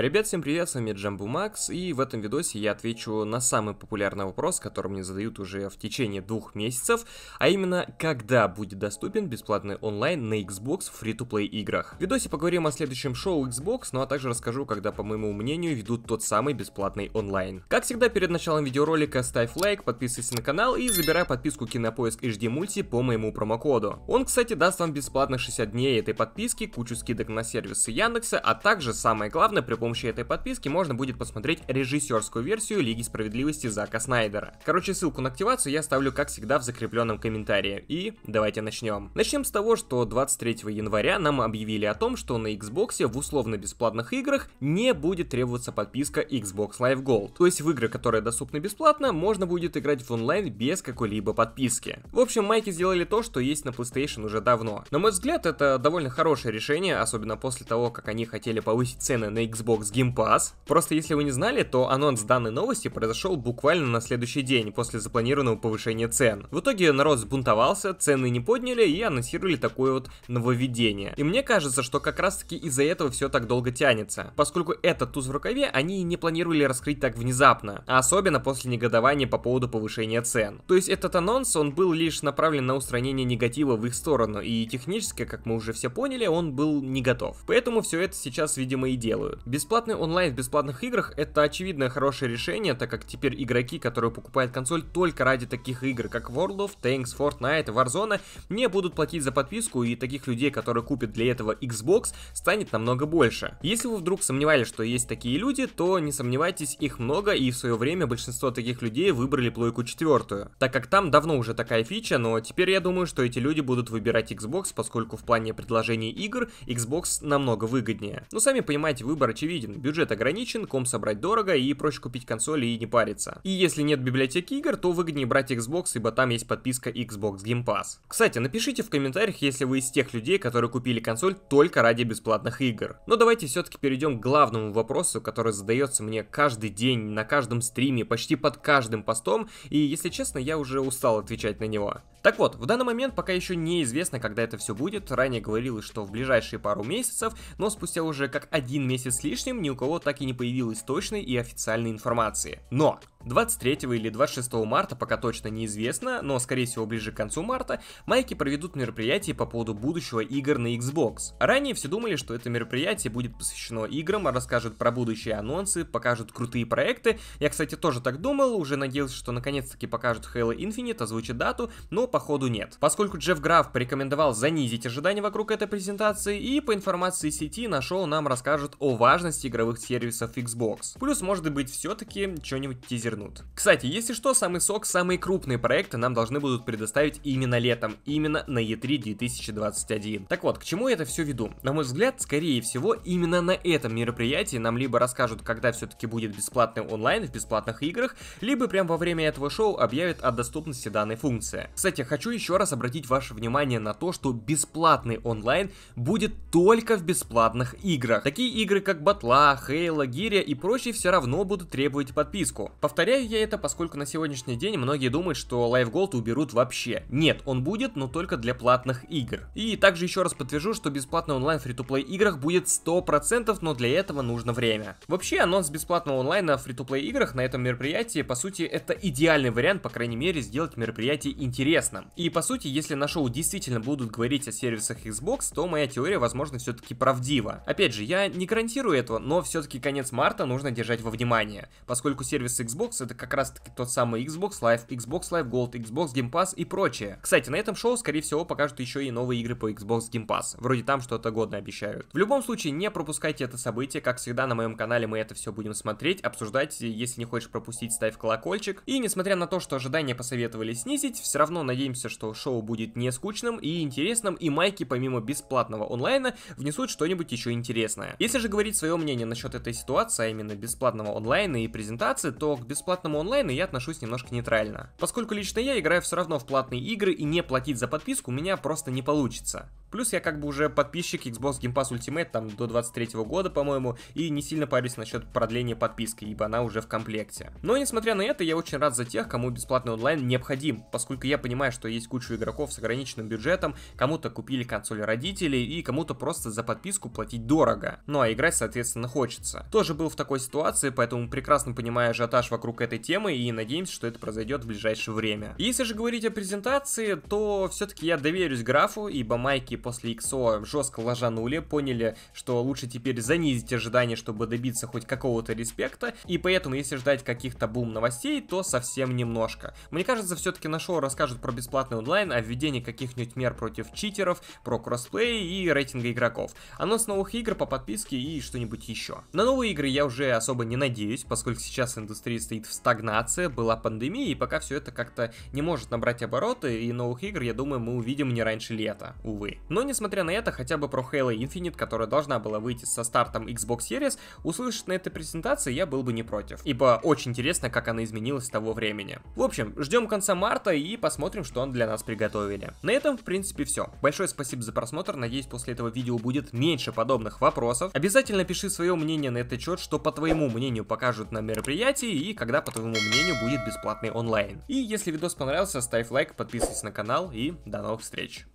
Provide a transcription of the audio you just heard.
Ребят, всем привет, с вами Джамбу Макс, и в этом видосе я отвечу на самый популярный вопрос, который мне задают уже в течение двух месяцев, а именно, когда будет доступен бесплатный онлайн на Xbox в free-to-play играх. В видосе поговорим о следующем шоу Xbox, ну а также расскажу, когда, по моему мнению, ведут тот самый бесплатный онлайн. Как всегда, перед началом видеоролика ставь лайк, подписывайся на канал и забирай подписку Кинопоиск HD Multi по моему промокоду. Он, кстати, даст вам бесплатно 60 дней этой подписки, кучу скидок на сервисы Яндекса, а также, самое главное, при помощи помощи этой подписки можно будет посмотреть режиссерскую версию Лиги Справедливости Зака Снайдера. Короче, ссылку на активацию я оставлю, как всегда, в закрепленном комментарии. И давайте начнем. Начнем с того, что 23 января нам объявили о том, что на Xbox в условно-бесплатных играх не будет требоваться подписка Xbox Live Gold. То есть в игры, которые доступны бесплатно, можно будет играть в онлайн без какой-либо подписки. В общем, майки сделали то, что есть на PlayStation уже давно. На мой взгляд, это довольно хорошее решение, особенно после того, как они хотели повысить цены на Xbox Xbox Game Pass. Просто если вы не знали, то анонс данной новости произошел буквально на следующий день после запланированного повышения цен. В итоге народ сбунтовался, цены не подняли и анонсировали такое вот нововведение. И мне кажется, что как раз таки из-за этого все так долго тянется. Поскольку этот туз в рукаве, они не планировали раскрыть так внезапно, а особенно после негодования по поводу повышения цен. То есть этот анонс, он был лишь направлен на устранение негатива в их сторону, и технически, как мы уже все поняли, он был не готов. Поэтому все это сейчас, видимо, и делают. Без Бесплатный онлайн в бесплатных играх это очевидное хорошее решение, так как теперь игроки, которые покупают консоль только ради таких игр, как World of Tanks, Fortnite, Warzone, не будут платить за подписку, и таких людей, которые купят для этого Xbox, станет намного больше. Если вы вдруг сомневались, что есть такие люди, то не сомневайтесь, их много, и в свое время большинство таких людей выбрали плойку четвертую, так как там давно уже такая фича, но теперь я думаю, что эти люди будут выбирать Xbox, поскольку в плане предложений игр Xbox намного выгоднее. Но сами понимаете, выбор очевиден очевиден. Бюджет ограничен, ком собрать дорого и проще купить консоли и не париться. И если нет библиотеки игр, то выгоднее брать Xbox, ибо там есть подписка Xbox Game Pass. Кстати, напишите в комментариях, если вы из тех людей, которые купили консоль только ради бесплатных игр. Но давайте все-таки перейдем к главному вопросу, который задается мне каждый день, на каждом стриме, почти под каждым постом, и если честно, я уже устал отвечать на него. Так вот, в данный момент пока еще неизвестно, когда это все будет. Ранее говорилось, что в ближайшие пару месяцев, но спустя уже как один месяц с лишним ни у кого так и не появилось точной и официальной информации. Но 23 или 26 марта, пока точно неизвестно, но скорее всего ближе к концу марта, майки проведут мероприятие по поводу будущего игр на Xbox. Ранее все думали, что это мероприятие будет посвящено играм, расскажет про будущие анонсы, покажут крутые проекты. Я, кстати, тоже так думал, уже надеялся, что наконец-таки покажут Halo Infinite, озвучат а дату, но походу нет. Поскольку Джефф Граф порекомендовал занизить ожидания вокруг этой презентации и по информации сети нашел, нам расскажут о важности игровых сервисов Xbox. Плюс может быть все-таки что-нибудь тизер вернут. Кстати, если что, самый сок, самые крупные проекты нам должны будут предоставить именно летом, именно на E3 2021. Так вот, к чему я это все веду? На мой взгляд, скорее всего, именно на этом мероприятии нам либо расскажут, когда все-таки будет бесплатный онлайн в бесплатных играх, либо прям во время этого шоу объявят о доступности данной функции. Кстати, хочу еще раз обратить ваше внимание на то, что бесплатный онлайн будет только в бесплатных играх. Такие игры, как Батла, Хейла, Гиря и прочие все равно будут требовать подписку. Повторяю, Повторяю я это, поскольку на сегодняшний день многие думают, что Live Gold уберут вообще. Нет, он будет, но только для платных игр. И также еще раз подтвержу, что бесплатно онлайн фри то плей играх будет 100%, но для этого нужно время. Вообще, анонс бесплатного онлайна в фри то плей играх на этом мероприятии, по сути, это идеальный вариант, по крайней мере, сделать мероприятие интересным. И по сути, если на шоу действительно будут говорить о сервисах Xbox, то моя теория, возможно, все-таки правдива. Опять же, я не гарантирую этого, но все-таки конец марта нужно держать во внимание, поскольку сервис Xbox Xbox, это как раз таки тот самый Xbox Live, Xbox Live Gold, Xbox Game Pass и прочее. Кстати, на этом шоу, скорее всего, покажут еще и новые игры по Xbox Game Pass. Вроде там что-то годное обещают. В любом случае, не пропускайте это событие, как всегда на моем канале мы это все будем смотреть, обсуждать. Если не хочешь пропустить, ставь колокольчик. И несмотря на то, что ожидания посоветовали снизить, все равно надеемся, что шоу будет не скучным и интересным, и майки помимо бесплатного онлайна внесут что-нибудь еще интересное. Если же говорить свое мнение насчет этой ситуации, а именно бесплатного онлайна и презентации, то к бесплатному бесплатному онлайну я отношусь немножко нейтрально. Поскольку лично я играю все равно в платные игры и не платить за подписку у меня просто не получится. Плюс я как бы уже подписчик Xbox Game Pass Ultimate там до 23 года, по-моему, и не сильно парюсь насчет продления подписки, ибо она уже в комплекте. Но несмотря на это, я очень рад за тех, кому бесплатный онлайн необходим, поскольку я понимаю, что есть куча игроков с ограниченным бюджетом, кому-то купили консоль родители и кому-то просто за подписку платить дорого. Ну а играть, соответственно, хочется. Тоже был в такой ситуации, поэтому прекрасно понимаю ажиотаж вокруг этой темы и надеемся, что это произойдет в ближайшее время. Если же говорить о презентации, то все-таки я доверюсь графу, ибо майки после XO жестко ложанули, поняли, что лучше теперь занизить ожидания, чтобы добиться хоть какого-то респекта, и поэтому если ждать каких-то бум-новостей, то совсем немножко. Мне кажется, все-таки на шоу расскажут про бесплатный онлайн, о введении каких-нибудь мер против читеров, про кроссплей и рейтинга игроков. Анонс новых игр по подписке и что-нибудь еще. На новые игры я уже особо не надеюсь, поскольку сейчас индустрия стоит в стагнации, была пандемия, и пока все это как-то не может набрать обороты, и новых игр, я думаю, мы увидим не раньше лета, увы. Но несмотря на это, хотя бы про Halo Infinite, которая должна была выйти со стартом Xbox Series, услышать на этой презентации я был бы не против, ибо очень интересно, как она изменилась с того времени. В общем, ждем конца марта и посмотрим, что он для нас приготовили. На этом, в принципе, все. Большое спасибо за просмотр, надеюсь, после этого видео будет меньше подобных вопросов. Обязательно пиши свое мнение на этот счет, что по твоему мнению покажут на мероприятии и когда, по твоему мнению, будет бесплатный онлайн. И если видос понравился, ставь лайк, подписывайся на канал и до новых встреч!